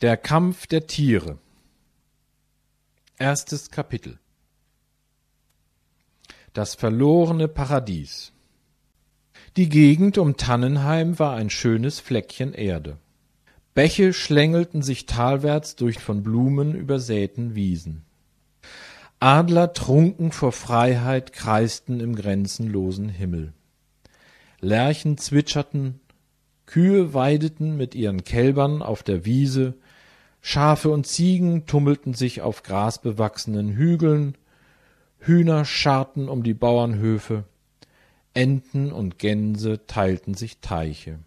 Der Kampf der Tiere. Erstes Kapitel. Das verlorene Paradies. Die Gegend um Tannenheim war ein schönes Fleckchen Erde. Bäche schlängelten sich talwärts durch von Blumen übersäten Wiesen. Adler trunken vor Freiheit kreisten im grenzenlosen Himmel. Lerchen zwitscherten, Kühe weideten mit ihren Kälbern auf der Wiese, Schafe und Ziegen tummelten sich auf grasbewachsenen Hügeln, Hühner scharrten um die Bauernhöfe, Enten und Gänse teilten sich Teiche.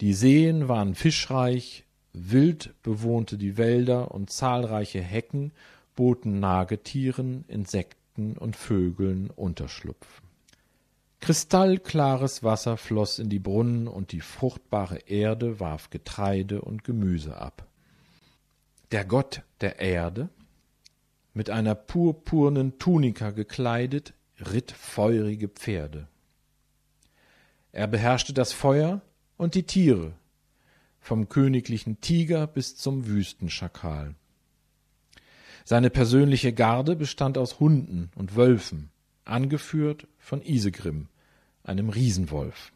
Die Seen waren fischreich, wild bewohnte die Wälder und zahlreiche Hecken boten Nagetieren, Insekten und Vögeln Unterschlupf. Kristallklares Wasser floss in die Brunnen und die fruchtbare Erde warf Getreide und Gemüse ab. Der Gott der Erde, mit einer purpurnen Tunika gekleidet, ritt feurige Pferde. Er beherrschte das Feuer und die Tiere, vom königlichen Tiger bis zum Wüstenschakal. Seine persönliche Garde bestand aus Hunden und Wölfen, angeführt von Isegrim, einem Riesenwolf.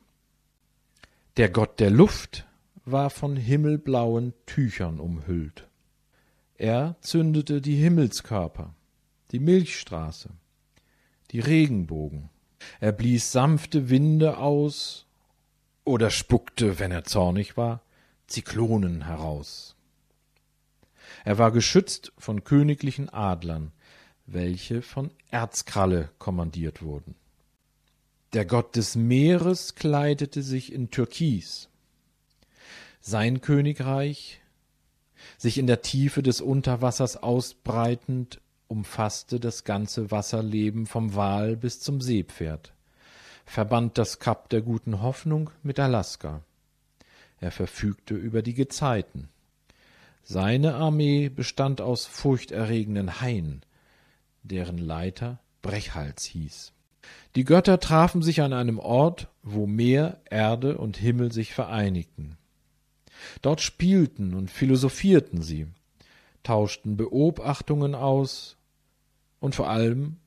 Der Gott der Luft war von himmelblauen Tüchern umhüllt. Er zündete die Himmelskörper, die Milchstraße, die Regenbogen. Er blies sanfte Winde aus oder spuckte, wenn er zornig war, Zyklonen heraus. Er war geschützt von königlichen Adlern, welche von Erzkralle kommandiert wurden. Der Gott des Meeres kleidete sich in Türkis. Sein Königreich, sich in der Tiefe des Unterwassers ausbreitend, umfasste das ganze Wasserleben vom Wal bis zum Seepferd, verband das Kap der guten Hoffnung mit Alaska. Er verfügte über die Gezeiten. Seine Armee bestand aus furchterregenden Haien, deren Leiter Brechhals hieß. Die Götter trafen sich an einem Ort, wo Meer, Erde und Himmel sich vereinigten. Dort spielten und philosophierten sie, tauschten Beobachtungen aus und vor allem